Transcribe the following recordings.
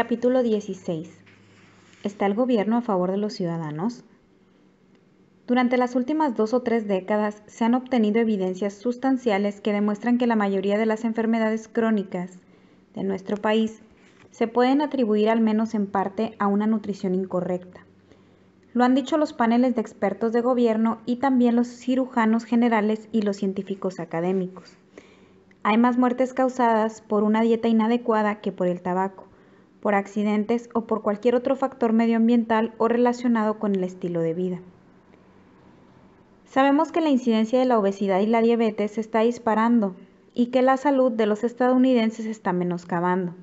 Capítulo 16. ¿Está el gobierno a favor de los ciudadanos? Durante las últimas dos o tres décadas se han obtenido evidencias sustanciales que demuestran que la mayoría de las enfermedades crónicas de nuestro país se pueden atribuir al menos en parte a una nutrición incorrecta. Lo han dicho los paneles de expertos de gobierno y también los cirujanos generales y los científicos académicos. Hay más muertes causadas por una dieta inadecuada que por el tabaco por accidentes o por cualquier otro factor medioambiental o relacionado con el estilo de vida. Sabemos que la incidencia de la obesidad y la diabetes está disparando y que la salud de los estadounidenses está menoscabando.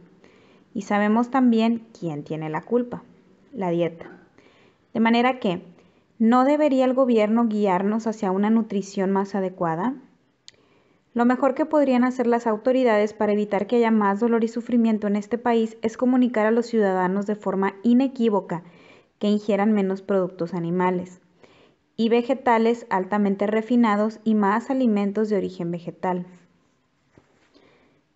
Y sabemos también quién tiene la culpa, la dieta. De manera que, ¿no debería el gobierno guiarnos hacia una nutrición más adecuada? Lo mejor que podrían hacer las autoridades para evitar que haya más dolor y sufrimiento en este país es comunicar a los ciudadanos de forma inequívoca que ingieran menos productos animales y vegetales altamente refinados y más alimentos de origen vegetal.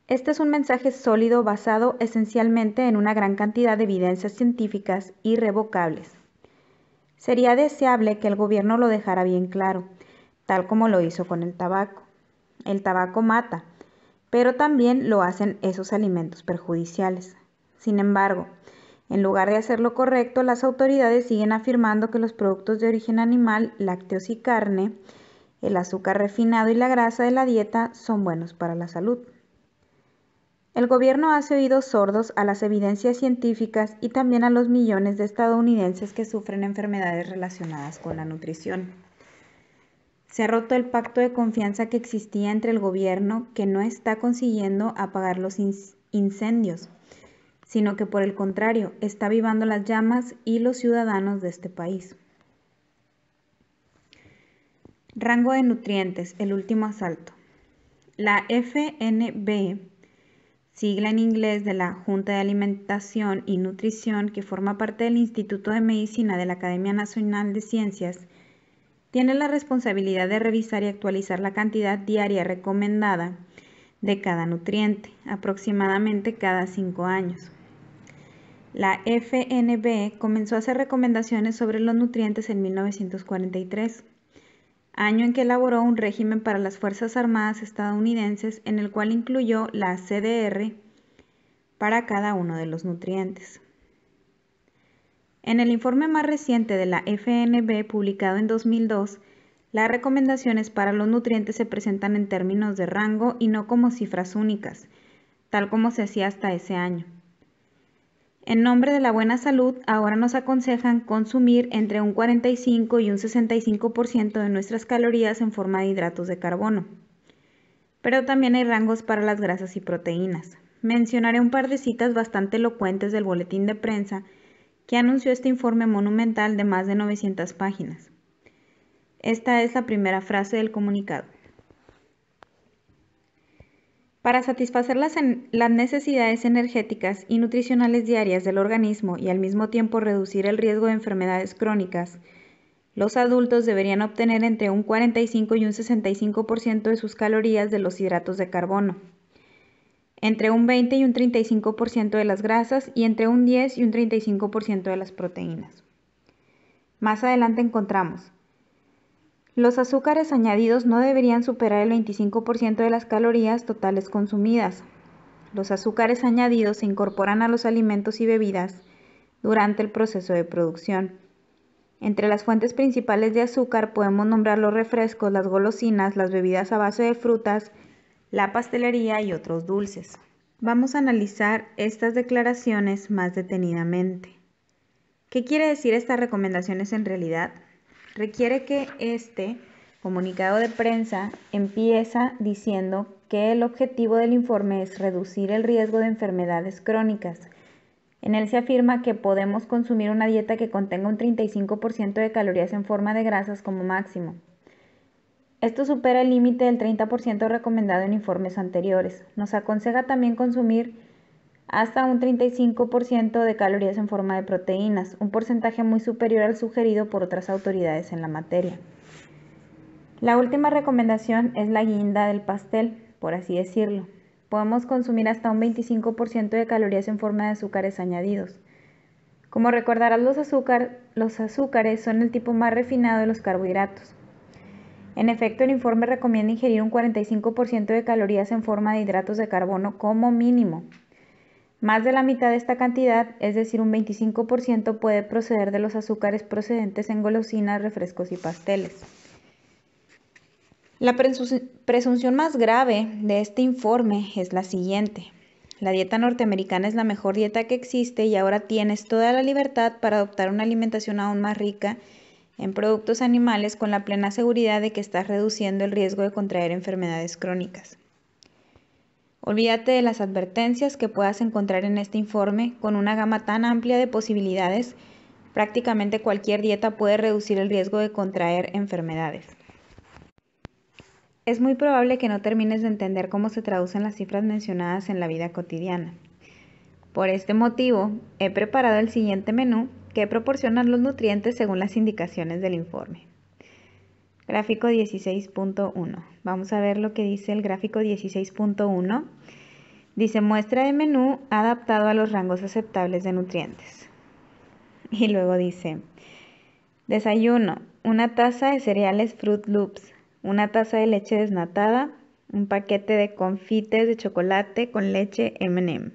Este es un mensaje sólido basado esencialmente en una gran cantidad de evidencias científicas irrevocables. Sería deseable que el gobierno lo dejara bien claro, tal como lo hizo con el tabaco. El tabaco mata, pero también lo hacen esos alimentos perjudiciales. Sin embargo, en lugar de hacer lo correcto, las autoridades siguen afirmando que los productos de origen animal, lácteos y carne, el azúcar refinado y la grasa de la dieta son buenos para la salud. El gobierno hace oídos sordos a las evidencias científicas y también a los millones de estadounidenses que sufren enfermedades relacionadas con la nutrición. Se ha roto el pacto de confianza que existía entre el gobierno, que no está consiguiendo apagar los incendios, sino que por el contrario, está avivando las llamas y los ciudadanos de este país. Rango de nutrientes, el último asalto. La FNB, sigla en inglés de la Junta de Alimentación y Nutrición, que forma parte del Instituto de Medicina de la Academia Nacional de Ciencias tiene la responsabilidad de revisar y actualizar la cantidad diaria recomendada de cada nutriente, aproximadamente cada cinco años. La FNB comenzó a hacer recomendaciones sobre los nutrientes en 1943, año en que elaboró un régimen para las Fuerzas Armadas estadounidenses en el cual incluyó la CDR para cada uno de los nutrientes. En el informe más reciente de la FNB publicado en 2002, las recomendaciones para los nutrientes se presentan en términos de rango y no como cifras únicas, tal como se hacía hasta ese año. En nombre de la buena salud, ahora nos aconsejan consumir entre un 45 y un 65% de nuestras calorías en forma de hidratos de carbono. Pero también hay rangos para las grasas y proteínas. Mencionaré un par de citas bastante elocuentes del boletín de prensa que anunció este informe monumental de más de 900 páginas. Esta es la primera frase del comunicado. Para satisfacer las, necesidades energéticas y nutricionales diarias del organismo y al mismo tiempo reducir el riesgo de enfermedades crónicas, los adultos deberían obtener entre un 45 y un 65% de sus calorías de los hidratos de carbono entre un 20 y un 35% de las grasas y entre un 10 y un 35% de las proteínas. Más adelante encontramos, los azúcares añadidos no deberían superar el 25% de las calorías totales consumidas. Los azúcares añadidos se incorporan a los alimentos y bebidas durante el proceso de producción. Entre las fuentes principales de azúcar podemos nombrar los refrescos, las golosinas, las bebidas a base de frutas, la pastelería y otros dulces. Vamos a analizar estas declaraciones más detenidamente. ¿Qué quiere decir estas recomendaciones en realidad? Requiere que este comunicado de prensa empieza diciendo que el objetivo del informe es reducir el riesgo de enfermedades crónicas. En él se afirma que podemos consumir una dieta que contenga un 35% de calorías en forma de grasas como máximo, esto supera el límite del 30% recomendado en informes anteriores. Nos aconseja también consumir hasta un 35% de calorías en forma de proteínas, un porcentaje muy superior al sugerido por otras autoridades en la materia. La última recomendación es la guinda del pastel, por así decirlo. Podemos consumir hasta un 25% de calorías en forma de azúcares añadidos. Como recordarás, los, los azúcares son el tipo más refinado de los carbohidratos. En efecto, el informe recomienda ingerir un 45% de calorías en forma de hidratos de carbono como mínimo. Más de la mitad de esta cantidad, es decir, un 25%, puede proceder de los azúcares procedentes en golosinas, refrescos y pasteles. La presunción más grave de este informe es la siguiente. La dieta norteamericana es la mejor dieta que existe y ahora tienes toda la libertad para adoptar una alimentación aún más rica en productos animales con la plena seguridad de que estás reduciendo el riesgo de contraer enfermedades crónicas. Olvídate de las advertencias que puedas encontrar en este informe con una gama tan amplia de posibilidades. Prácticamente cualquier dieta puede reducir el riesgo de contraer enfermedades. Es muy probable que no termines de entender cómo se traducen las cifras mencionadas en la vida cotidiana. Por este motivo, he preparado el siguiente menú que proporcionan los nutrientes según las indicaciones del informe. Gráfico 16.1. Vamos a ver lo que dice el gráfico 16.1. Dice muestra de menú adaptado a los rangos aceptables de nutrientes. Y luego dice, desayuno, una taza de cereales Fruit Loops, una taza de leche desnatada, un paquete de confites de chocolate con leche MM,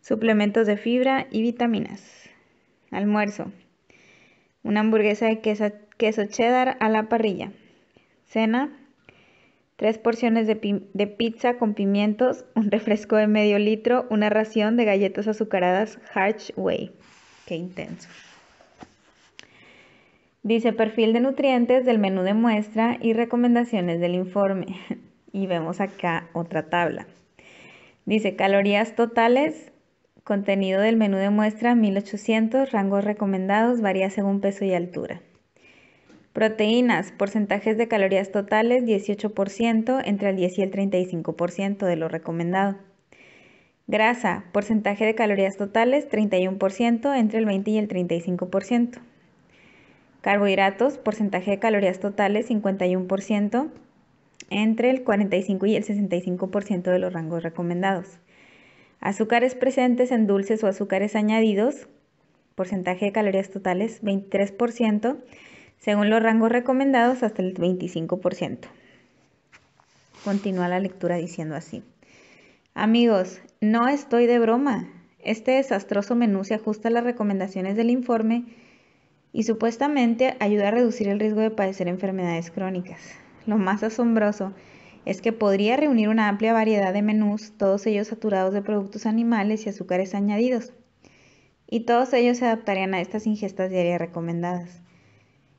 suplementos de fibra y vitaminas. Almuerzo. Una hamburguesa de queso, queso cheddar a la parrilla. Cena. Tres porciones de, pizza con pimientos, un refresco de medio litro, una ración de galletas azucaradas way Qué intenso. Dice perfil de nutrientes del menú de muestra y recomendaciones del informe. Y vemos acá otra tabla. Dice calorías totales Contenido del menú de muestra 1800, rangos recomendados, varía según peso y altura. Proteínas, porcentajes de calorías totales 18%, entre el 10 y el 35% de lo recomendado. Grasa, porcentaje de calorías totales 31%, entre el 20 y el 35%. Carbohidratos, porcentaje de calorías totales 51%, entre el 45 y el 65% de los rangos recomendados. Azúcares presentes en dulces o azúcares añadidos, porcentaje de calorías totales 23%, según los rangos recomendados hasta el 25%. Continúa la lectura diciendo así. Amigos, no estoy de broma. Este desastroso menú se ajusta a las recomendaciones del informe y supuestamente ayuda a reducir el riesgo de padecer enfermedades crónicas. Lo más asombroso es que podría reunir una amplia variedad de menús, todos ellos saturados de productos animales y azúcares añadidos. Y todos ellos se adaptarían a estas ingestas diarias recomendadas.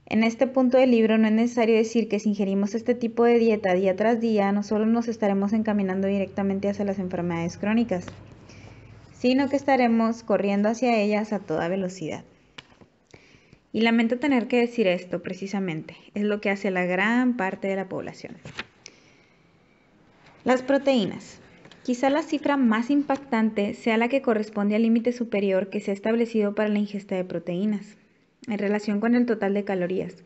En este punto del libro no es necesario decir que si ingerimos este tipo de dieta día tras día, no solo nos estaremos encaminando directamente hacia las enfermedades crónicas, sino que estaremos corriendo hacia ellas a toda velocidad. Y lamento tener que decir esto precisamente, es lo que hace la gran parte de la población. Las proteínas. Quizá la cifra más impactante sea la que corresponde al límite superior que se ha establecido para la ingesta de proteínas, en relación con el total de calorías.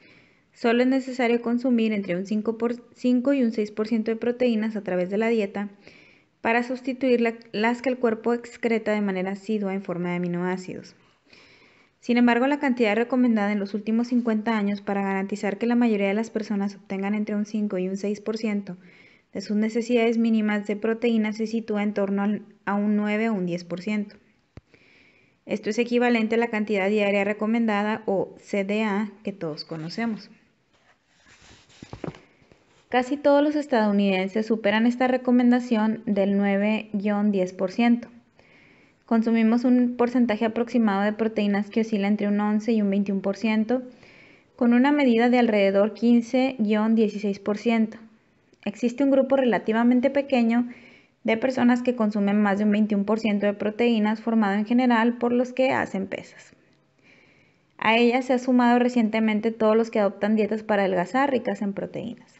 Solo es necesario consumir entre un 5, y un 6% de proteínas a través de la dieta para sustituir las que el cuerpo excreta de manera asidua en forma de aminoácidos. Sin embargo, la cantidad recomendada en los últimos 50 años para garantizar que la mayoría de las personas obtengan entre un 5 y un 6% sus necesidades mínimas de proteínas se sitúa en torno a un 9 o un 10%. Esto es equivalente a la cantidad diaria recomendada o CDA que todos conocemos. Casi todos los estadounidenses superan esta recomendación del 9-10%. Consumimos un porcentaje aproximado de proteínas que oscila entre un 11 y un 21%, con una medida de alrededor 15-16%. Existe un grupo relativamente pequeño de personas que consumen más de un 21% de proteínas formado en general por los que hacen pesas. A ellas se ha sumado recientemente todos los que adoptan dietas para adelgazar ricas en proteínas.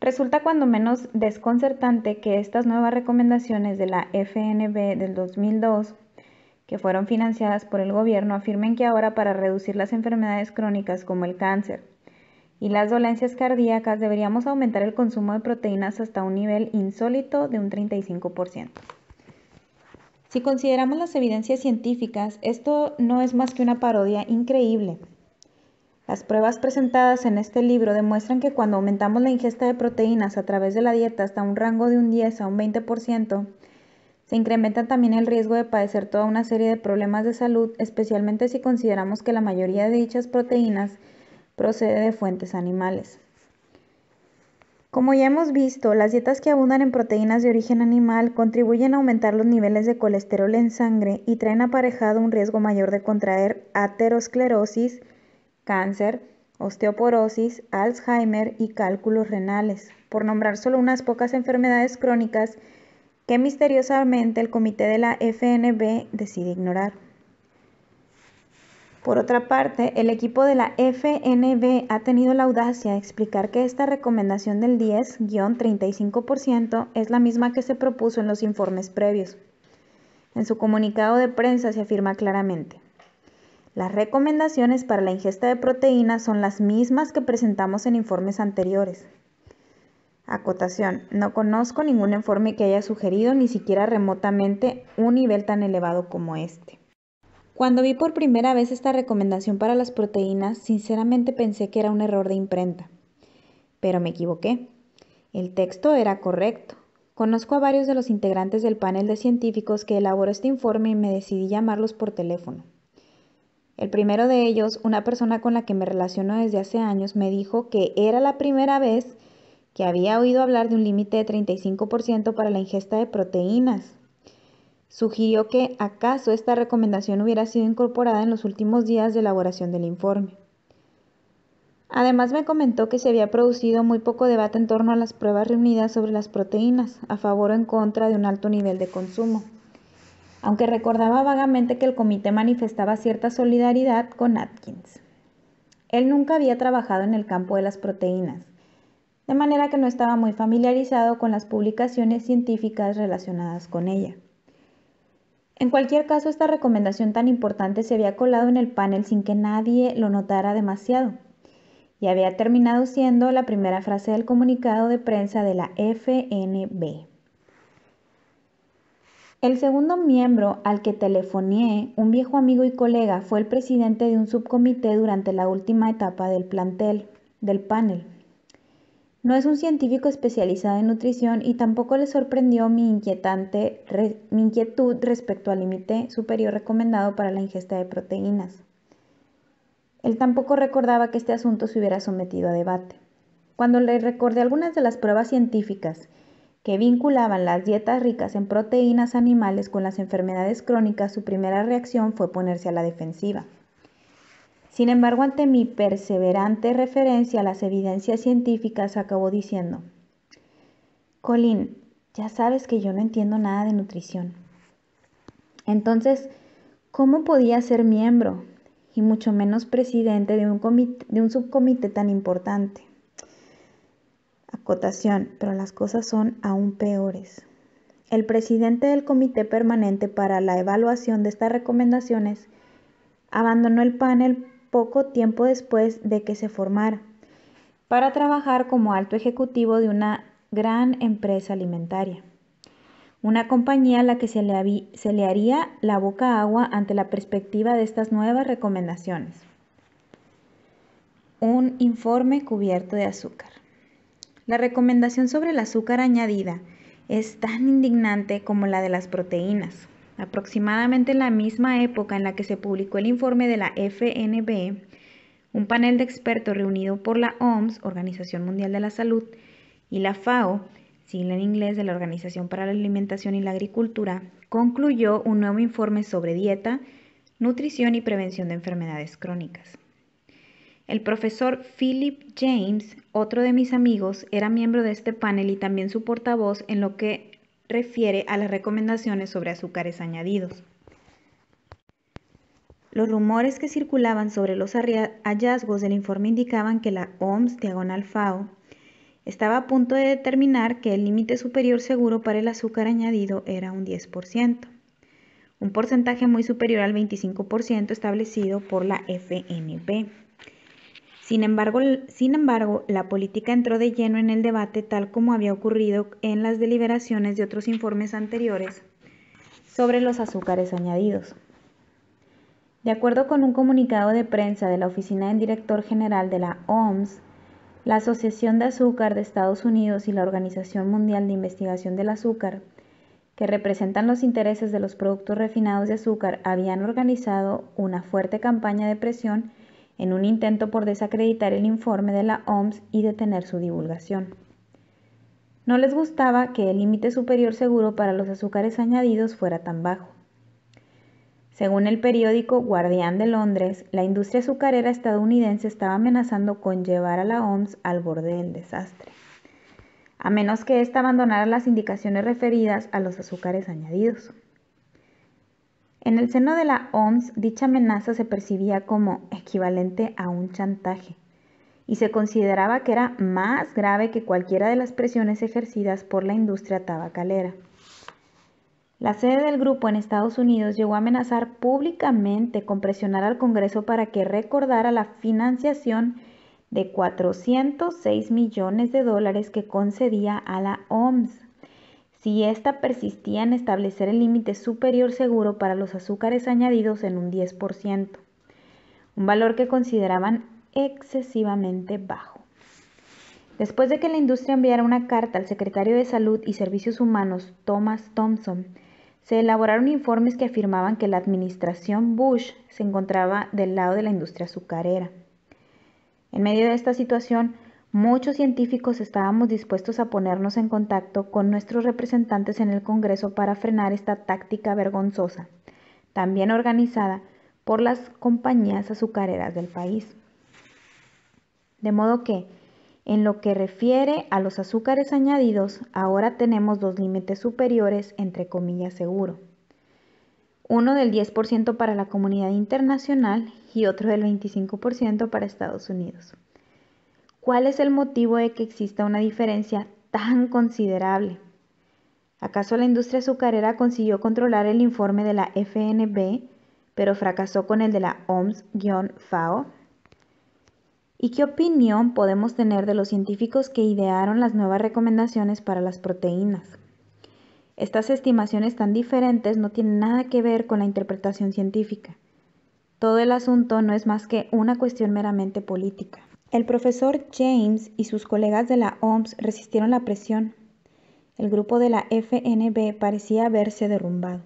Resulta cuando menos desconcertante que estas nuevas recomendaciones de la FNB del 2002, que fueron financiadas por el gobierno, afirmen que ahora para reducir las enfermedades crónicas como el cáncer, y las dolencias cardíacas, deberíamos aumentar el consumo de proteínas hasta un nivel insólito de un 35%. Si consideramos las evidencias científicas, esto no es más que una parodia increíble. Las pruebas presentadas en este libro demuestran que cuando aumentamos la ingesta de proteínas a través de la dieta hasta un rango de un 10 a un 20%, se incrementa también el riesgo de padecer toda una serie de problemas de salud, especialmente si consideramos que la mayoría de dichas proteínas procede de fuentes animales. Como ya hemos visto, las dietas que abundan en proteínas de origen animal contribuyen a aumentar los niveles de colesterol en sangre y traen aparejado un riesgo mayor de contraer aterosclerosis, cáncer, osteoporosis, Alzheimer y cálculos renales, por nombrar solo unas pocas enfermedades crónicas que misteriosamente el comité de la FNB decide ignorar. Por otra parte, el equipo de la FNB ha tenido la audacia de explicar que esta recomendación del 10-35% es la misma que se propuso en los informes previos. En su comunicado de prensa se afirma claramente. Las recomendaciones para la ingesta de proteínas son las mismas que presentamos en informes anteriores. Acotación, no conozco ningún informe que haya sugerido ni siquiera remotamente un nivel tan elevado como este. Cuando vi por primera vez esta recomendación para las proteínas, sinceramente pensé que era un error de imprenta. Pero me equivoqué. El texto era correcto. Conozco a varios de los integrantes del panel de científicos que elaboró este informe y me decidí llamarlos por teléfono. El primero de ellos, una persona con la que me relaciono desde hace años, me dijo que era la primera vez que había oído hablar de un límite de 35% para la ingesta de proteínas sugirió que acaso esta recomendación hubiera sido incorporada en los últimos días de elaboración del informe. Además me comentó que se había producido muy poco debate en torno a las pruebas reunidas sobre las proteínas, a favor o en contra de un alto nivel de consumo, aunque recordaba vagamente que el comité manifestaba cierta solidaridad con Atkins. Él nunca había trabajado en el campo de las proteínas, de manera que no estaba muy familiarizado con las publicaciones científicas relacionadas con ella. En cualquier caso, esta recomendación tan importante se había colado en el panel sin que nadie lo notara demasiado y había terminado siendo la primera frase del comunicado de prensa de la FNB. El segundo miembro al que telefoné, un viejo amigo y colega, fue el presidente de un subcomité durante la última etapa del plantel, del panel. No es un científico especializado en nutrición y tampoco le sorprendió mi, inquietante, inquietud respecto al límite superior recomendado para la ingesta de proteínas. Él tampoco recordaba que este asunto se hubiera sometido a debate. Cuando le recordé algunas de las pruebas científicas que vinculaban las dietas ricas en proteínas animales con las enfermedades crónicas, su primera reacción fue ponerse a la defensiva. Sin embargo, ante mi perseverante referencia a las evidencias científicas, acabó diciendo, Colin, ya sabes que yo no entiendo nada de nutrición. Entonces, ¿cómo podía ser miembro y mucho menos presidente de un, de un subcomité tan importante? Acotación, pero las cosas son aún peores. El presidente del Comité Permanente para la Evaluación de estas Recomendaciones abandonó el panel poco tiempo después de que se formara, para trabajar como alto ejecutivo de una gran empresa alimentaria. Una compañía a la que se le, haría la boca agua ante la perspectiva de estas nuevas recomendaciones. Un informe cubierto de azúcar. La recomendación sobre el azúcar añadida es tan indignante como la de las proteínas. Aproximadamente en la misma época en la que se publicó el informe de la FNB, un panel de expertos reunido por la OMS, Organización Mundial de la Salud, y la FAO, sigla en inglés de la Organización para la Alimentación y la Agricultura, concluyó un nuevo informe sobre dieta, nutrición y prevención de enfermedades crónicas. El profesor Philip James, otro de mis amigos, era miembro de este panel y también su portavoz en lo que refiere a las recomendaciones sobre azúcares añadidos. Los rumores que circulaban sobre los hallazgos del informe indicaban que la OMS diagonal FAO estaba a punto de determinar que el límite superior seguro para el azúcar añadido era un 10%, un porcentaje muy superior al 25% establecido por la FNP. Sin embargo, sin embargo, la política entró de lleno en el debate tal como había ocurrido en las deliberaciones de otros informes anteriores sobre los azúcares añadidos. De acuerdo con un comunicado de prensa de la Oficina del Director General de la OMS, la Asociación de Azúcar de Estados Unidos y la Organización Mundial de Investigación del Azúcar, que representan los intereses de los productos refinados de azúcar, habían organizado una fuerte campaña de presión en un intento por desacreditar el informe de la OMS y detener su divulgación. No les gustaba que el límite superior seguro para los azúcares añadidos fuera tan bajo. Según el periódico Guardián de Londres, la industria azucarera estadounidense estaba amenazando con llevar a la OMS al borde del desastre, a menos que ésta abandonara las indicaciones referidas a los azúcares añadidos. En el seno de la OMS, dicha amenaza se percibía como equivalente a un chantaje y se consideraba que era más grave que cualquiera de las presiones ejercidas por la industria tabacalera. La sede del grupo en Estados Unidos llegó a amenazar públicamente con presionar al Congreso para que recordara la financiación de 406 millones de dólares que concedía a la OMS si ésta persistía en establecer el límite superior seguro para los azúcares añadidos en un 10%, un valor que consideraban excesivamente bajo. Después de que la industria enviara una carta al secretario de Salud y Servicios Humanos, Thomas Thompson, se elaboraron informes que afirmaban que la administración Bush se encontraba del lado de la industria azucarera. En medio de esta situación, muchos científicos estábamos dispuestos a ponernos en contacto con nuestros representantes en el Congreso para frenar esta táctica vergonzosa, también organizada por las compañías azucareras del país. De modo que, en lo que refiere a los azúcares añadidos, ahora tenemos dos límites superiores, entre comillas, seguro. Uno del 10% para la comunidad internacional y otro del 25% para Estados Unidos. ¿Cuál es el motivo de que exista una diferencia tan considerable? ¿Acaso la industria azucarera consiguió controlar el informe de la FNB, pero fracasó con el de la OMS-FAO? ¿Y qué opinión podemos tener de los científicos que idearon las nuevas recomendaciones para las proteínas? Estas estimaciones tan diferentes no tienen nada que ver con la interpretación científica. Todo el asunto no es más que una cuestión meramente política. El profesor James y sus colegas de la OMS resistieron la presión. El grupo de la FNB parecía haberse derrumbado.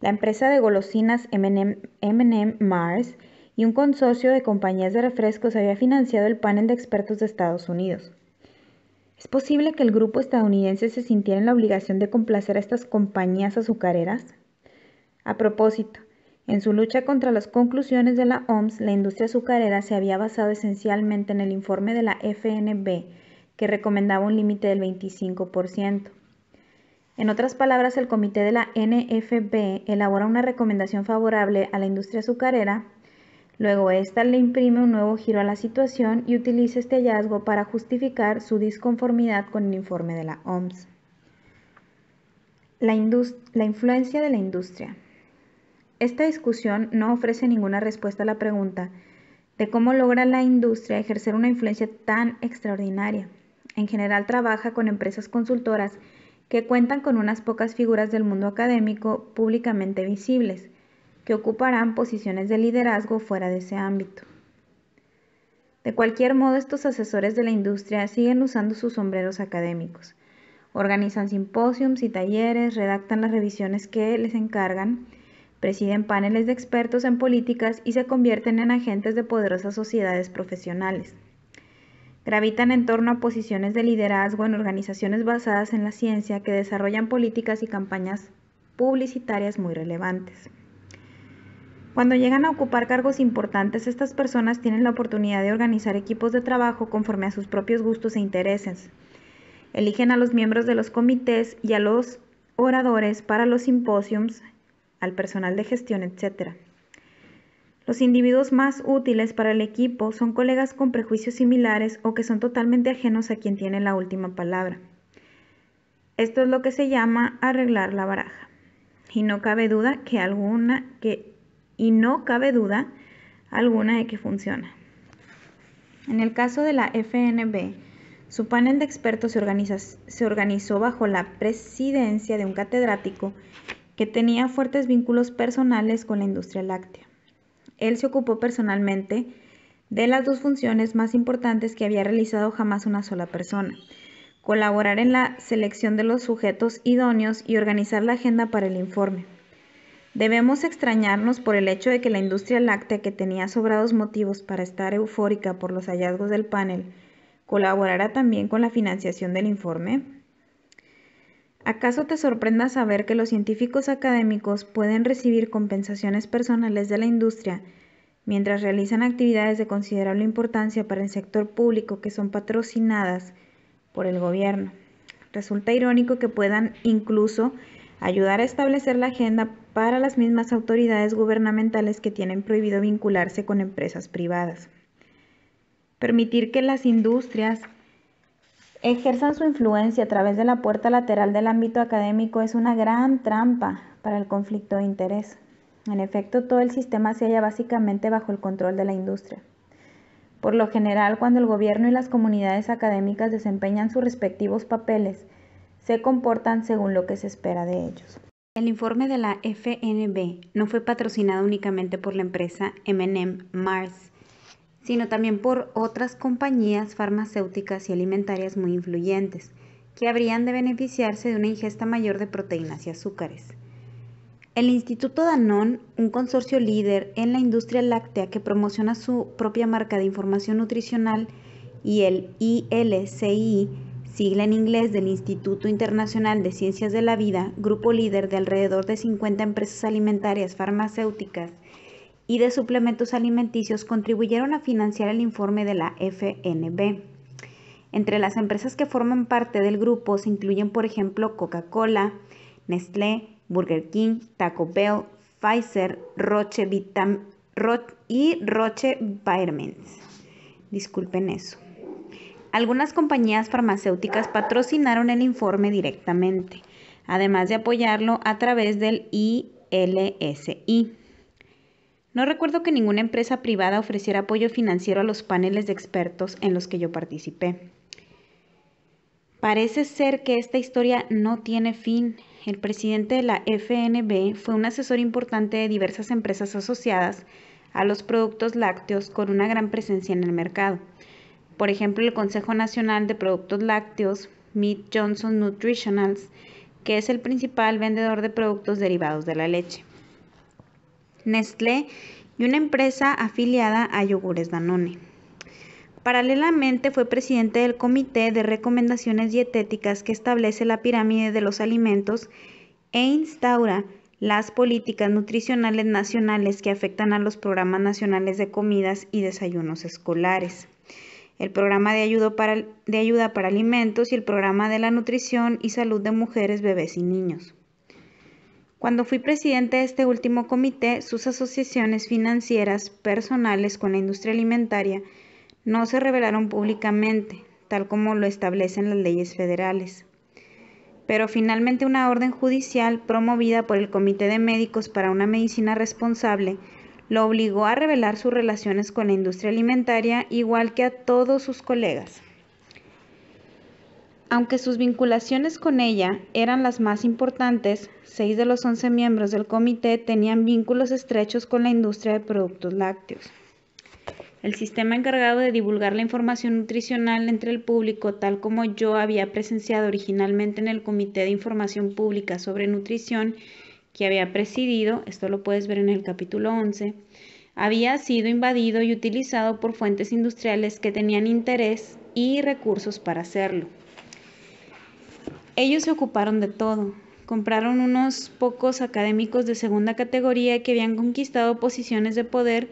La empresa de golosinas MM Mars y un consorcio de compañías de refrescos había financiado el panel de expertos de Estados Unidos. ¿Es posible que el grupo estadounidense se sintiera en la obligación de complacer a estas compañías azucareras? A propósito, en su lucha contra las conclusiones de la OMS, la industria azucarera se había basado esencialmente en el informe de la FNB, que recomendaba un límite del 25%. En otras palabras, el comité de la NFB elabora una recomendación favorable a la industria azucarera, luego ésta le imprime un nuevo giro a la situación y utiliza este hallazgo para justificar su disconformidad con el informe de la OMS. La, la influencia de la industria. Esta discusión no ofrece ninguna respuesta a la pregunta de cómo logra la industria ejercer una influencia tan extraordinaria. En general trabaja con empresas consultoras que cuentan con unas pocas figuras del mundo académico públicamente visibles, que ocuparán posiciones de liderazgo fuera de ese ámbito. De cualquier modo, estos asesores de la industria siguen usando sus sombreros académicos. Organizan simposios y talleres, redactan las revisiones que les encargan, presiden paneles de expertos en políticas y se convierten en agentes de poderosas sociedades profesionales. Gravitan en torno a posiciones de liderazgo en organizaciones basadas en la ciencia que desarrollan políticas y campañas publicitarias muy relevantes. Cuando llegan a ocupar cargos importantes, estas personas tienen la oportunidad de organizar equipos de trabajo conforme a sus propios gustos e intereses. Eligen a los miembros de los comités y a los oradores para los simposiums al personal de gestión, etc. Los individuos más útiles para el equipo son colegas con prejuicios similares o que son totalmente ajenos a quien tiene la última palabra. Esto es lo que se llama arreglar la baraja. Y no cabe duda que alguna que y no cabe duda alguna de que funciona. En el caso de la FNB, su panel de expertos se, se organizó bajo la presidencia de un catedrático que tenía fuertes vínculos personales con la industria láctea. Él se ocupó personalmente de las dos funciones más importantes que había realizado jamás una sola persona, colaborar en la selección de los sujetos idóneos y organizar la agenda para el informe. Debemos extrañarnos por el hecho de que la industria láctea, que tenía sobrados motivos para estar eufórica por los hallazgos del panel, colaborara también con la financiación del informe. ¿Acaso te sorprenda saber que los científicos académicos pueden recibir compensaciones personales de la industria mientras realizan actividades de considerable importancia para el sector público que son patrocinadas por el gobierno? Resulta irónico que puedan incluso ayudar a establecer la agenda para las mismas autoridades gubernamentales que tienen prohibido vincularse con empresas privadas. Permitir que las industrias ejerzan su influencia a través de la puerta lateral del ámbito académico es una gran trampa para el conflicto de interés. En efecto, todo el sistema se halla básicamente bajo el control de la industria. Por lo general, cuando el gobierno y las comunidades académicas desempeñan sus respectivos papeles, se comportan según lo que se espera de ellos. El informe de la FNB no fue patrocinado únicamente por la empresa MM Mars, sino también por otras compañías farmacéuticas y alimentarias muy influyentes, que habrían de beneficiarse de una ingesta mayor de proteínas y azúcares. El Instituto Danone, un consorcio líder en la industria láctea que promociona su propia marca de información nutricional, y el ILCI, sigla en inglés del Instituto Internacional de Ciencias de la Vida, grupo líder de alrededor de 50 empresas alimentarias, farmacéuticas y de suplementos alimenticios contribuyeron a financiar el informe de la FNB. Entre las empresas que forman parte del grupo se incluyen, por ejemplo, Coca-Cola, Nestlé, Burger King, Taco Bell, Pfizer, Roche Vitam y Roche Vitamins. Disculpen eso. Algunas compañías farmacéuticas patrocinaron el informe directamente, además de apoyarlo a través del ILSI. No recuerdo que ninguna empresa privada ofreciera apoyo financiero a los paneles de expertos en los que yo participé. Parece ser que esta historia no tiene fin. El presidente de la FNB fue un asesor importante de diversas empresas asociadas a los productos lácteos con una gran presencia en el mercado. Por ejemplo, el Consejo Nacional de Productos Lácteos, Mead Johnson Nutritionals, que es el principal vendedor de productos derivados de la leche. Nestlé y una empresa afiliada a Yogures Danone. Paralelamente fue presidente del Comité de Recomendaciones Dietéticas que establece la pirámide de los alimentos e instaura las políticas nutricionales nacionales que afectan a los programas nacionales de comidas y desayunos escolares, el programa de ayuda para, de ayuda para alimentos y el programa de la nutrición y salud de mujeres, bebés y niños. Cuando fui presidente de este último comité, sus asociaciones financieras personales con la industria alimentaria no se revelaron públicamente, tal como lo establecen las leyes federales. Pero finalmente una orden judicial promovida por el Comité de Médicos para una Medicina Responsable lo obligó a revelar sus relaciones con la industria alimentaria igual que a todos sus colegas. Aunque sus vinculaciones con ella eran las más importantes, seis de los once miembros del comité tenían vínculos estrechos con la industria de productos lácteos. El sistema encargado de divulgar la información nutricional entre el público, tal como yo había presenciado originalmente en el Comité de Información Pública sobre Nutrición que había presidido, esto lo puedes ver en el capítulo 11, había sido invadido y utilizado por fuentes industriales que tenían interés y recursos para hacerlo. Ellos se ocuparon de todo. Compraron unos pocos académicos de segunda categoría que habían conquistado posiciones de poder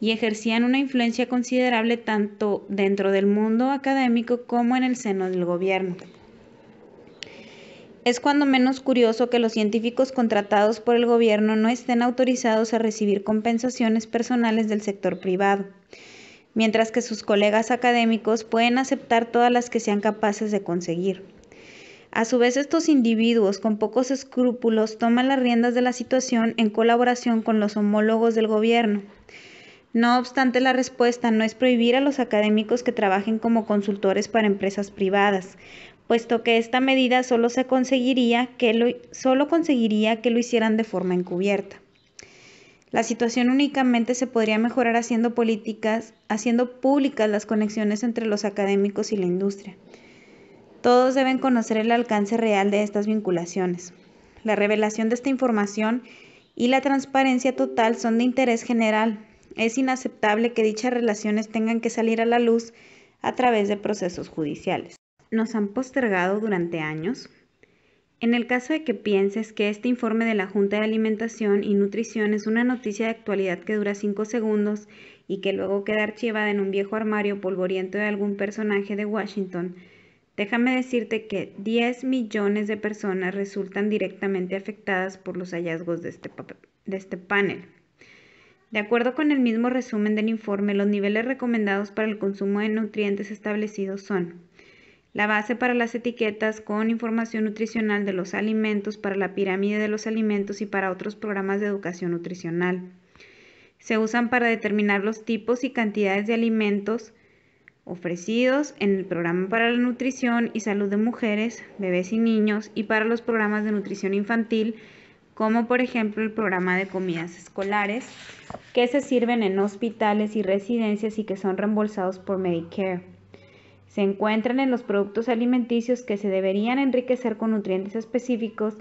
y ejercían una influencia considerable tanto dentro del mundo académico como en el seno del gobierno. Es cuando menos curioso que los científicos contratados por el gobierno no estén autorizados a recibir compensaciones personales del sector privado, mientras que sus colegas académicos pueden aceptar todas las que sean capaces de conseguir. A su vez, estos individuos con pocos escrúpulos toman las riendas de la situación en colaboración con los homólogos del gobierno. No obstante, la respuesta no es prohibir a los académicos que trabajen como consultores para empresas privadas, puesto que esta medida solo se conseguiría que lo, solo conseguiría que lo hicieran de forma encubierta. La situación únicamente se podría mejorar haciendo políticas, haciendo públicas las conexiones entre los académicos y la industria. Todos deben conocer el alcance real de estas vinculaciones. La revelación de esta información y la transparencia total son de interés general. Es inaceptable que dichas relaciones tengan que salir a la luz a través de procesos judiciales. Nos han postergado durante años. En el caso de que pienses que este informe de la Junta de Alimentación y Nutrición es una noticia de actualidad que dura 5 segundos y que luego queda archivada en un viejo armario polvoriento de algún personaje de Washington, Déjame decirte que 10 millones de personas resultan directamente afectadas por los hallazgos de este, de este panel. De acuerdo con el mismo resumen del informe, los niveles recomendados para el consumo de nutrientes establecidos son la base para las etiquetas con información nutricional de los alimentos, para la pirámide de los alimentos y para otros programas de educación nutricional. Se usan para determinar los tipos y cantidades de alimentos ofrecidos en el programa para la nutrición y salud de mujeres, bebés y niños y para los programas de nutrición infantil, como por ejemplo el programa de comidas escolares, que se sirven en hospitales y residencias y que son reembolsados por Medicare. Se encuentran en los productos alimenticios que se deberían enriquecer con nutrientes específicos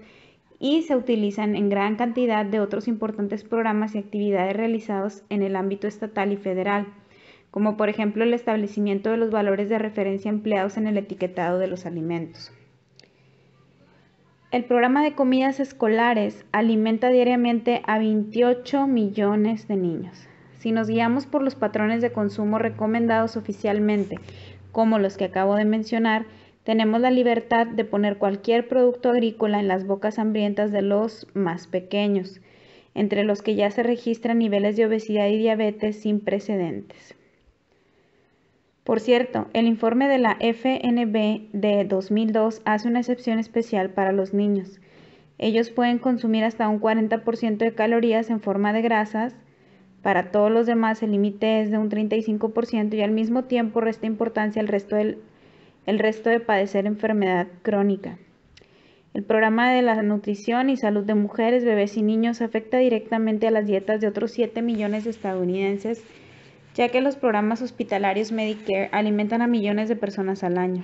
y se utilizan en gran cantidad de otros importantes programas y actividades realizados en el ámbito estatal y federal como por ejemplo el establecimiento de los valores de referencia empleados en el etiquetado de los alimentos. El programa de comidas escolares alimenta diariamente a 28 millones de niños. Si nos guiamos por los patrones de consumo recomendados oficialmente, como los que acabo de mencionar, tenemos la libertad de poner cualquier producto agrícola en las bocas hambrientas de los más pequeños, entre los que ya se registran niveles de obesidad y diabetes sin precedentes. Por cierto, el informe de la FNB de 2002 hace una excepción especial para los niños. Ellos pueden consumir hasta un 40% de calorías en forma de grasas. Para todos los demás el límite es de un 35% y al mismo tiempo resta importancia al resto, el resto de padecer enfermedad crónica. El programa de la nutrición y salud de mujeres, bebés y niños afecta directamente a las dietas de otros 7 millones de estadounidenses ya que los programas hospitalarios Medicare alimentan a millones de personas al año.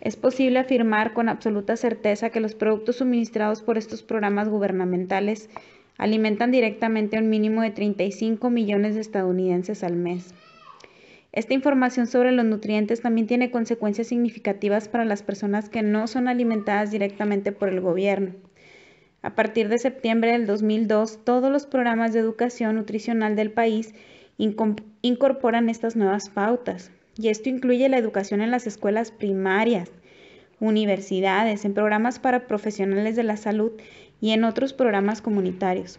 Es posible afirmar con absoluta certeza que los productos suministrados por estos programas gubernamentales alimentan directamente a un mínimo de 35 millones de estadounidenses al mes. Esta información sobre los nutrientes también tiene consecuencias significativas para las personas que no son alimentadas directamente por el gobierno. A partir de septiembre del 2002, todos los programas de educación nutricional del país incorporan estas nuevas pautas. Y esto incluye la educación en las escuelas primarias, universidades, en programas para profesionales de la salud y en otros programas comunitarios.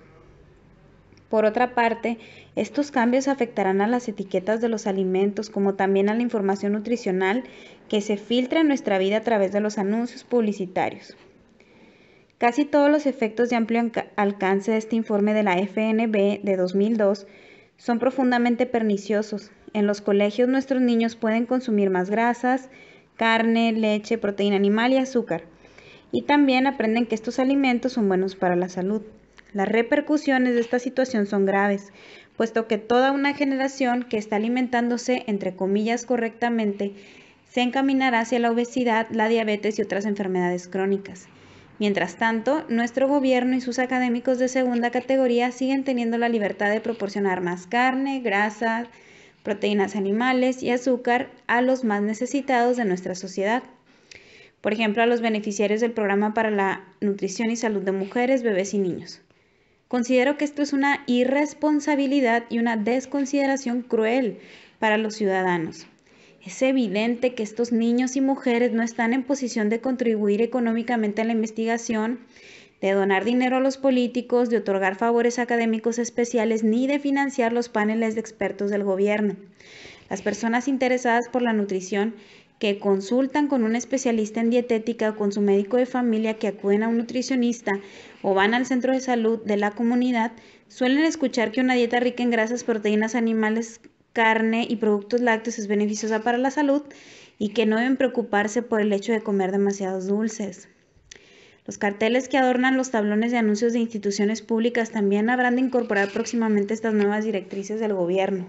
Por otra parte, estos cambios afectarán a las etiquetas de los alimentos como también a la información nutricional que se filtra en nuestra vida a través de los anuncios publicitarios. Casi todos los efectos de amplio alcance de este informe de la FNB de 2002 son profundamente perniciosos. En los colegios nuestros niños pueden consumir más grasas, carne, leche, proteína animal y azúcar. Y también aprenden que estos alimentos son buenos para la salud. Las repercusiones de esta situación son graves, puesto que toda una generación que está alimentándose, entre comillas, correctamente, se encaminará hacia la obesidad, la diabetes y otras enfermedades crónicas. Mientras tanto, nuestro gobierno y sus académicos de segunda categoría siguen teniendo la libertad de proporcionar más carne, grasas, proteínas animales y azúcar a los más necesitados de nuestra sociedad. Por ejemplo, a los beneficiarios del programa para la nutrición y salud de mujeres, bebés y niños. Considero que esto es una irresponsabilidad y una desconsideración cruel para los ciudadanos. Es evidente que estos niños y mujeres no están en posición de contribuir económicamente a la investigación, de donar dinero a los políticos, de otorgar favores académicos especiales ni de financiar los paneles de expertos del gobierno. Las personas interesadas por la nutrición que consultan con un especialista en dietética o con su médico de familia que acuden a un nutricionista o van al centro de salud de la comunidad, suelen escuchar que una dieta rica en grasas, proteínas animales, carne y productos lácteos es beneficiosa para la salud y que no deben preocuparse por el hecho de comer demasiados dulces. Los carteles que adornan los tablones de anuncios de instituciones públicas también habrán de incorporar próximamente estas nuevas directrices del gobierno.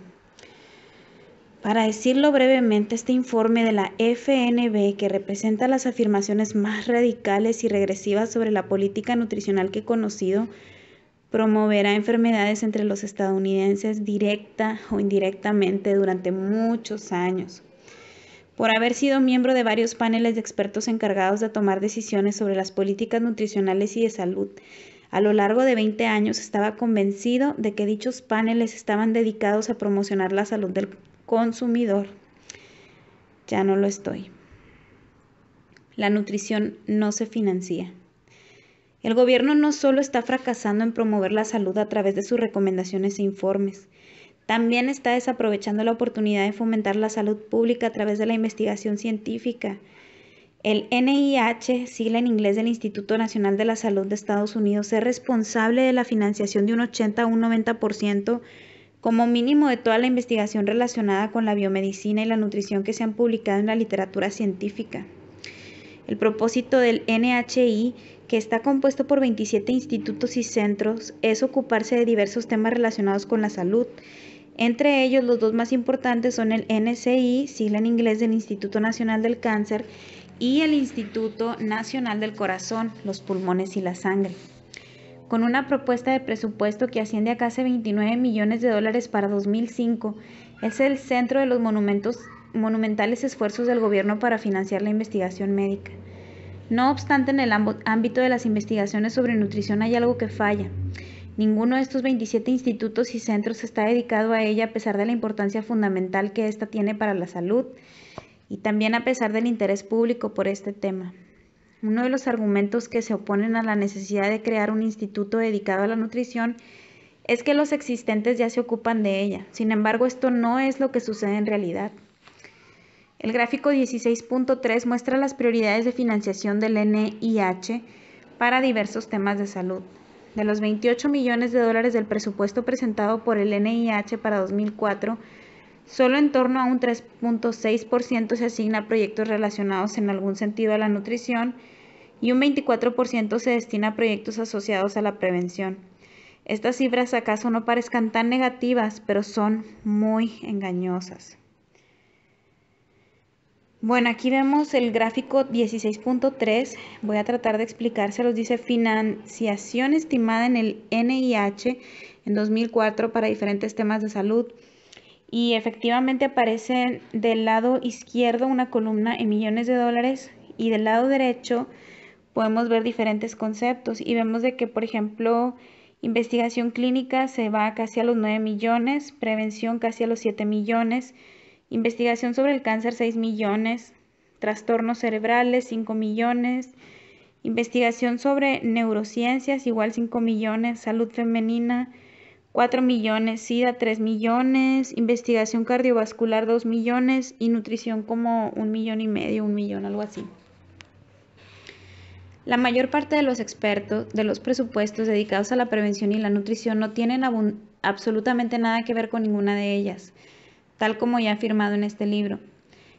Para decirlo brevemente, este informe de la FNB, que representa las afirmaciones más radicales y regresivas sobre la política nutricional que he conocido, promoverá enfermedades entre los estadounidenses directa o indirectamente durante muchos años. Por haber sido miembro de varios paneles de expertos encargados de tomar decisiones sobre las políticas nutricionales y de salud, a lo largo de 20 años estaba convencido de que dichos paneles estaban dedicados a promocionar la salud del consumidor. Ya no lo estoy. La nutrición no se financia. El gobierno no solo está fracasando en promover la salud a través de sus recomendaciones e informes, también está desaprovechando la oportunidad de fomentar la salud pública a través de la investigación científica. El NIH, sigla en inglés del Instituto Nacional de la Salud de Estados Unidos, es responsable de la financiación de un 80 a un 90% como mínimo de toda la investigación relacionada con la biomedicina y la nutrición que se han publicado en la literatura científica. El propósito del NHI que está compuesto por 27 institutos y centros, es ocuparse de diversos temas relacionados con la salud. Entre ellos, los dos más importantes son el NCI, sigla en inglés del Instituto Nacional del Cáncer, y el Instituto Nacional del Corazón, los pulmones y la sangre. Con una propuesta de presupuesto que asciende a casi 29 millones de dólares para 2005, es el centro de los monumentales esfuerzos del gobierno para financiar la investigación médica. No obstante, en el ámbito de las investigaciones sobre nutrición hay algo que falla. Ninguno de estos 27 institutos y centros está dedicado a ella a pesar de la importancia fundamental que ésta tiene para la salud y también a pesar del interés público por este tema. Uno de los argumentos que se oponen a la necesidad de crear un instituto dedicado a la nutrición es que los existentes ya se ocupan de ella. Sin embargo, esto no es lo que sucede en realidad. El gráfico 16.3 muestra las prioridades de financiación del NIH para diversos temas de salud. De los 28 millones de dólares del presupuesto presentado por el NIH para 2004, solo en torno a un 3.6% se asigna a proyectos relacionados en algún sentido a la nutrición y un 24% se destina a proyectos asociados a la prevención. Estas cifras acaso no parezcan tan negativas, pero son muy engañosas. Bueno, aquí vemos el gráfico 16.3. Voy a tratar de explicárselos. Dice financiación estimada en el NIH en 2004 para diferentes temas de salud. Y efectivamente aparece del lado izquierdo una columna en millones de dólares y del lado derecho podemos ver diferentes conceptos y vemos de que, por ejemplo, investigación clínica se va casi a los 9 millones, prevención casi a los 7 millones, investigación sobre el cáncer 6 millones, trastornos cerebrales 5 millones, investigación sobre neurociencias igual 5 millones, salud femenina 4 millones, SIDA 3 millones, investigación cardiovascular 2 millones y nutrición como un millón y medio, un millón, algo así. La mayor parte de los expertos de los presupuestos dedicados a la prevención y la nutrición no tienen absolutamente nada que ver con ninguna de ellas tal como ya afirmado en este libro.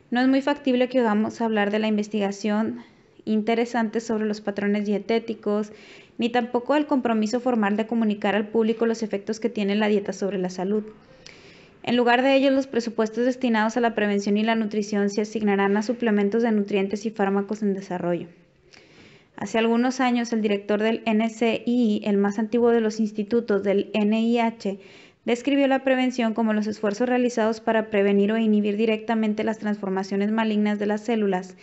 No es muy factible que hagamos hablar de la investigación interesante sobre los patrones dietéticos, ni tampoco del compromiso formal de comunicar al público los efectos que tiene la dieta sobre la salud. En lugar de ello, los presupuestos destinados a la prevención y la nutrición se asignarán a suplementos de nutrientes y fármacos en desarrollo. Hace algunos años, el director del NCI, el más antiguo de los institutos del NIH, describió la prevención como los esfuerzos realizados para prevenir o inhibir directamente las transformaciones malignas de las células,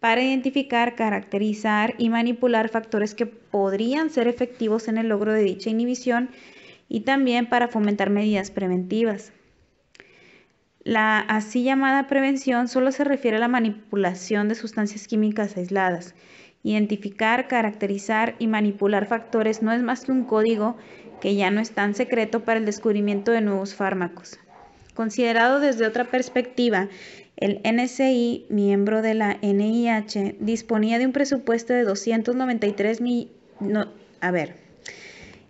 para identificar, caracterizar y manipular factores que podrían ser efectivos en el logro de dicha inhibición y también para fomentar medidas preventivas. La así llamada prevención solo se refiere a la manipulación de sustancias químicas aisladas. Identificar, caracterizar y manipular factores no es más que un código que ya no es tan secreto para el descubrimiento de nuevos fármacos. Considerado desde otra perspectiva, el NCI, miembro de la NIH, disponía de un presupuesto de 293 mil... No, a ver,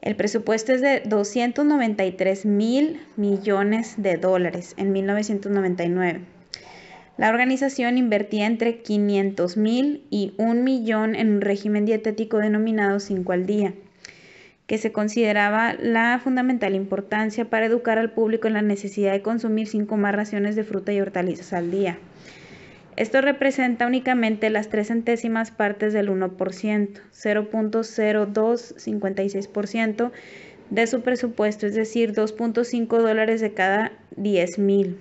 el presupuesto es de 293 mil millones de dólares en 1999. La organización invertía entre 500 mil y un millón en un régimen dietético denominado 5 al día que se consideraba la fundamental importancia para educar al público en la necesidad de consumir cinco más raciones de fruta y hortalizas al día. Esto representa únicamente las tres centésimas partes del 1%, 0.0256% de su presupuesto, es decir, 2.5 dólares de cada 10.000.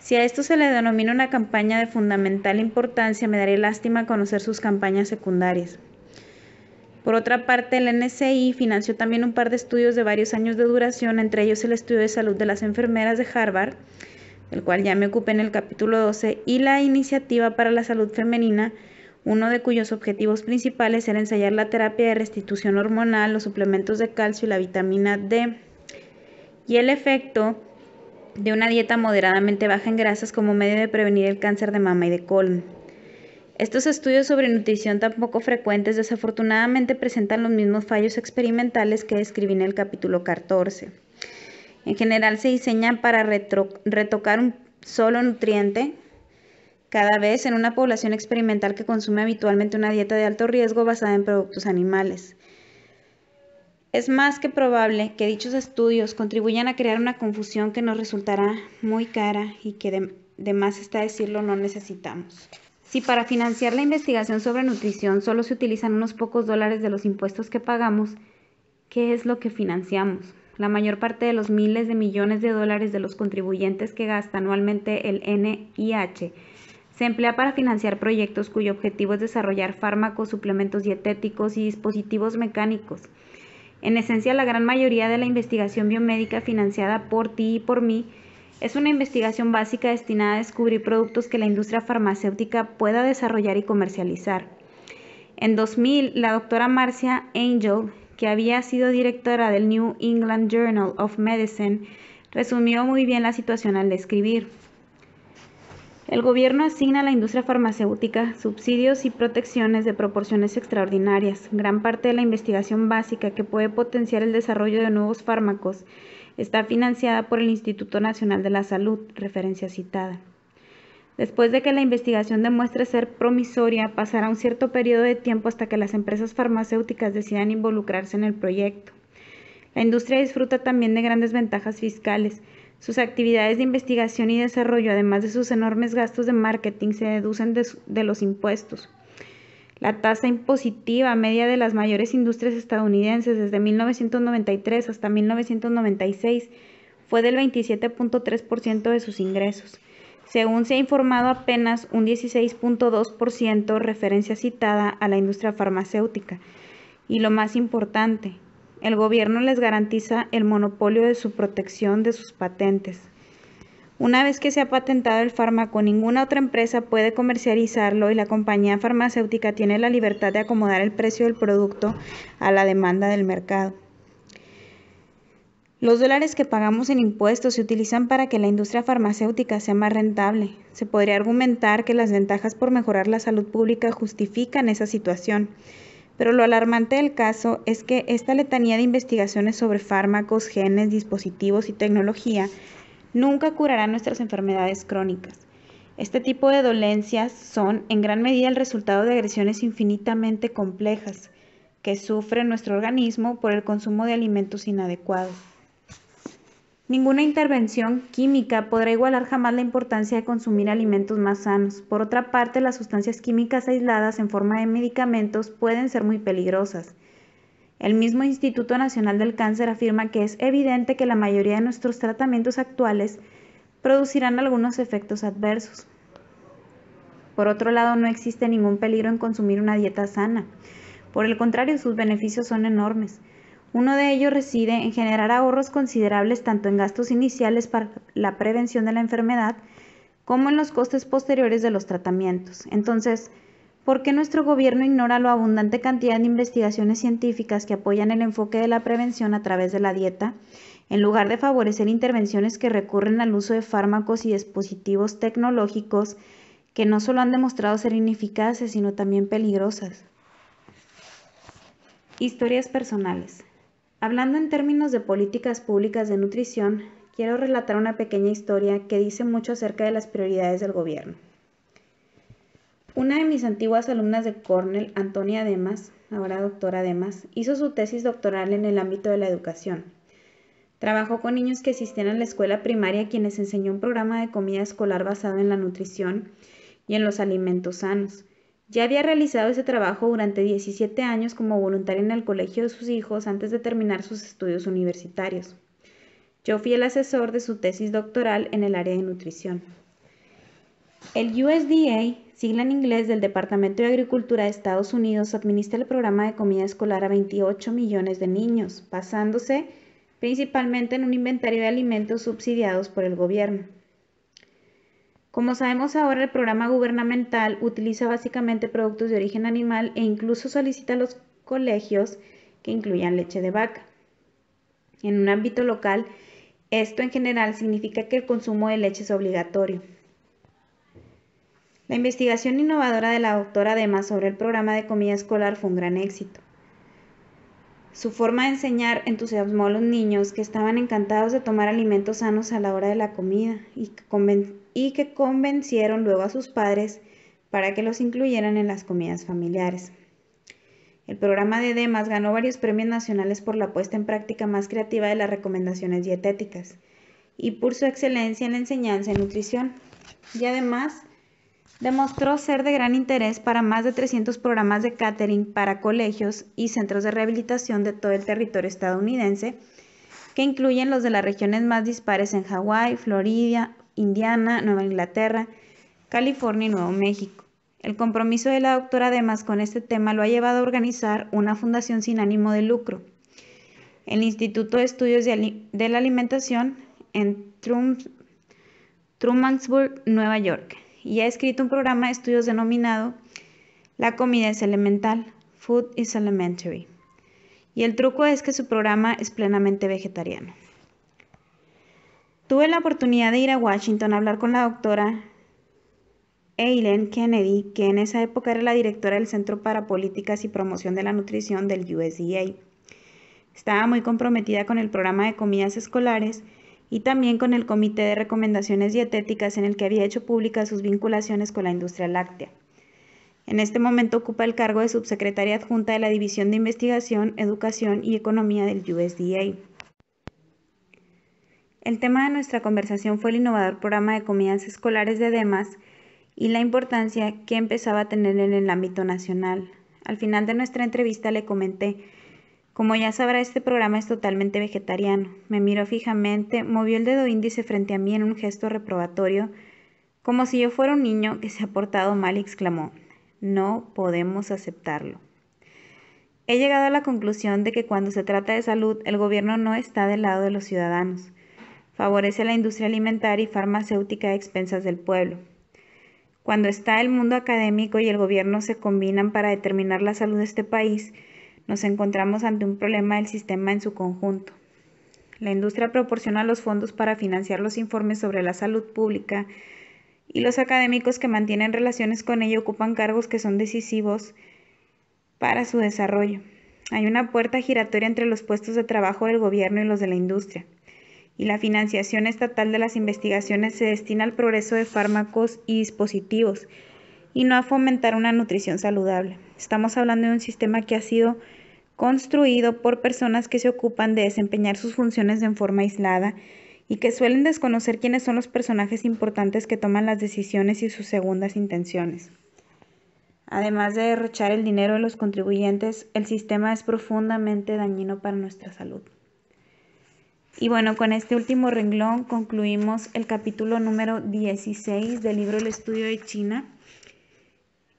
Si a esto se le denomina una campaña de fundamental importancia, me daría lástima conocer sus campañas secundarias. Por otra parte, el NCI financió también un par de estudios de varios años de duración, entre ellos el estudio de salud de las enfermeras de Harvard, el cual ya me ocupé en el capítulo 12, y la iniciativa para la salud femenina, uno de cuyos objetivos principales era ensayar la terapia de restitución hormonal, los suplementos de calcio y la vitamina D, y el efecto de una dieta moderadamente baja en grasas como medio de prevenir el cáncer de mama y de colon. Estos estudios sobre nutrición tan poco frecuentes desafortunadamente presentan los mismos fallos experimentales que describí en el capítulo 14. En general se diseñan para retocar un solo nutriente cada vez en una población experimental que consume habitualmente una dieta de alto riesgo basada en productos animales. Es más que probable que dichos estudios contribuyan a crear una confusión que nos resultará muy cara y que de, de más está decirlo no necesitamos. Si para financiar la investigación sobre nutrición solo se utilizan unos pocos dólares de los impuestos que pagamos, ¿qué es lo que financiamos? La mayor parte de los miles de millones de dólares de los contribuyentes que gasta anualmente el NIH se emplea para financiar proyectos cuyo objetivo es desarrollar fármacos, suplementos dietéticos y dispositivos mecánicos. En esencia, la gran mayoría de la investigación biomédica financiada por ti y por mí es una investigación básica destinada a descubrir productos que la industria farmacéutica pueda desarrollar y comercializar. En 2000, la doctora Marcia Angel, que había sido directora del New England Journal of Medicine, resumió muy bien la situación al describir. El gobierno asigna a la industria farmacéutica subsidios y protecciones de proporciones extraordinarias. Gran parte de la investigación básica que puede potenciar el desarrollo de nuevos fármacos está financiada por el Instituto Nacional de la Salud, referencia citada. Después de que la investigación demuestre ser promisoria, pasará un cierto periodo de tiempo hasta que las empresas farmacéuticas decidan involucrarse en el proyecto. La industria disfruta también de grandes ventajas fiscales, sus actividades de investigación y desarrollo, además de sus enormes gastos de marketing, se deducen de, de, los impuestos. La tasa impositiva media de las mayores industrias estadounidenses desde 1993 hasta 1996 fue del 27.3% de sus ingresos. Según se ha informado, apenas un 16.2% referencia citada a la industria farmacéutica. Y lo más importante, el gobierno les garantiza el monopolio de su protección de sus patentes. Una vez que se ha patentado el fármaco, ninguna otra empresa puede comercializarlo y la compañía farmacéutica tiene la libertad de acomodar el precio del producto a la demanda del mercado. Los dólares que pagamos en impuestos se utilizan para que la industria farmacéutica sea más rentable. Se podría argumentar que las ventajas por mejorar la salud pública justifican esa situación, pero lo alarmante del caso es que esta letanía de investigaciones sobre fármacos, genes, dispositivos y tecnología nunca curará nuestras enfermedades crónicas. Este tipo de dolencias son en gran medida el resultado de agresiones infinitamente complejas que sufre nuestro organismo por el consumo de alimentos inadecuados. Ninguna intervención química podrá igualar jamás la importancia de consumir alimentos más sanos. Por otra parte, las sustancias químicas aisladas en forma de medicamentos pueden ser muy peligrosas. El mismo Instituto Nacional del Cáncer afirma que es evidente que la mayoría de nuestros tratamientos actuales producirán algunos efectos adversos. Por otro lado, no existe ningún peligro en consumir una dieta sana. Por el contrario, sus beneficios son enormes. Uno de ellos reside en generar ahorros considerables tanto en gastos iniciales para la prevención de la enfermedad como en los costes posteriores de los tratamientos. Entonces, ¿Por qué nuestro gobierno ignora la abundante cantidad de investigaciones científicas que apoyan el enfoque de la prevención a través de la dieta? En lugar de favorecer intervenciones que recurren al uso de fármacos y dispositivos tecnológicos que no solo han demostrado ser ineficaces, sino también peligrosas. Historias personales. Hablando en términos de políticas públicas de nutrición, quiero relatar una pequeña historia que dice mucho acerca de las prioridades del gobierno. Una de mis antiguas alumnas de Cornell, Antonia Demas, ahora doctora Demas, hizo su tesis doctoral en el ámbito de la educación. Trabajó con niños que asistían a la escuela primaria, quienes enseñó un programa de comida escolar basado en la nutrición y en los alimentos sanos. Ya había realizado ese trabajo durante 17 años como voluntaria en el colegio de sus hijos antes de terminar sus estudios universitarios. Yo fui el asesor de su tesis doctoral en el área de nutrición. El USDA, sigla en inglés del Departamento de Agricultura de Estados Unidos, administra el programa de comida escolar a 28 millones de niños, basándose principalmente en un inventario de alimentos subsidiados por el gobierno. Como sabemos ahora, el programa gubernamental utiliza básicamente productos de origen animal e incluso solicita a los colegios que incluyan leche de vaca. En un ámbito local, esto en general significa que el consumo de leche es obligatorio. La investigación innovadora de la doctora Demas sobre el programa de comida escolar fue un gran éxito. Su forma de enseñar entusiasmó a los niños que estaban encantados de tomar alimentos sanos a la hora de la comida y que, convencieron luego a sus padres para que los incluyeran en las comidas familiares. El programa de DEMAS ganó varios premios nacionales por la puesta en práctica más creativa de las recomendaciones dietéticas y por su excelencia en la enseñanza en nutrición. Y además Demostró ser de gran interés para más de 300 programas de catering para colegios y centros de rehabilitación de todo el territorio estadounidense, que incluyen los de las regiones más dispares en Hawái, Florida, Indiana, Nueva Inglaterra, California y Nuevo México. El compromiso de la doctora además con este tema lo ha llevado a organizar una fundación sin ánimo de lucro, el Instituto de Estudios de la Alimentación en Trumansburg, Nueva York, y ha escrito un programa de estudios denominado La comida es elemental, Food is Elementary. Y el truco es que su programa es plenamente vegetariano. Tuve la oportunidad de ir a Washington a hablar con la doctora Aileen Kennedy, que en esa época era la directora del Centro para Políticas y Promoción de la Nutrición del USDA. Estaba muy comprometida con el programa de comidas escolares y también con el Comité de Recomendaciones Dietéticas en el que había hecho públicas sus vinculaciones con la industria láctea. En este momento ocupa el cargo de subsecretaria adjunta de la División de Investigación, Educación y Economía del USDA. El tema de nuestra conversación fue el innovador programa de comidas escolares de DEMAS y la importancia que empezaba a tener en el ámbito nacional. Al final de nuestra entrevista le comenté como ya sabrá, este programa es totalmente vegetariano. Me miró fijamente, movió el dedo índice frente a mí en un gesto reprobatorio, como si yo fuera un niño que se ha portado mal y exclamó, no podemos aceptarlo. He llegado a la conclusión de que cuando se trata de salud, el gobierno no está del lado de los ciudadanos. Favorece la industria alimentaria y farmacéutica a expensas del pueblo. Cuando está el mundo académico y el gobierno se combinan para determinar la salud de este país, nos encontramos ante un problema del sistema en su conjunto. La industria proporciona los fondos para financiar los informes sobre la salud pública y los académicos que mantienen relaciones con ella ocupan cargos que son decisivos para su desarrollo. Hay una puerta giratoria entre los puestos de trabajo del gobierno y los de la industria, y la financiación estatal de las investigaciones se destina al progreso de fármacos y dispositivos y no a fomentar una nutrición saludable. Estamos hablando de un sistema que ha sido construido por personas que se ocupan de desempeñar sus funciones de forma aislada y que suelen desconocer quiénes son los personajes importantes que toman las decisiones y sus segundas intenciones. Además de derrochar el dinero de los contribuyentes, el sistema es profundamente dañino para nuestra salud. Y bueno, con este último renglón concluimos el capítulo número 16 del libro El Estudio de China.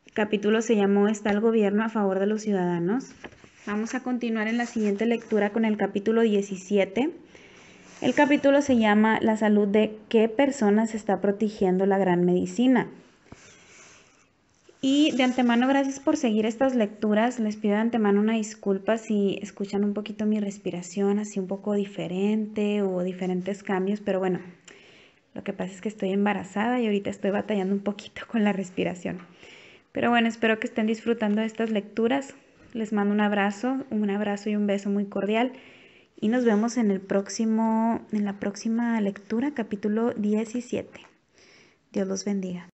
El capítulo se llamó ¿Está el gobierno a favor de los ciudadanos? Vamos a continuar en la siguiente lectura con el capítulo 17. El capítulo se llama La salud de qué personas está protegiendo la gran medicina. Y de antemano, gracias por seguir estas lecturas. Les pido de antemano una disculpa si escuchan un poquito mi respiración así un poco diferente o diferentes cambios, pero bueno, lo que pasa es que estoy embarazada y ahorita estoy batallando un poquito con la respiración. Pero bueno, espero que estén disfrutando de estas lecturas. Les mando un abrazo, un abrazo y un beso muy cordial. Y nos vemos en, el próximo, en la próxima lectura, capítulo 17. Dios los bendiga.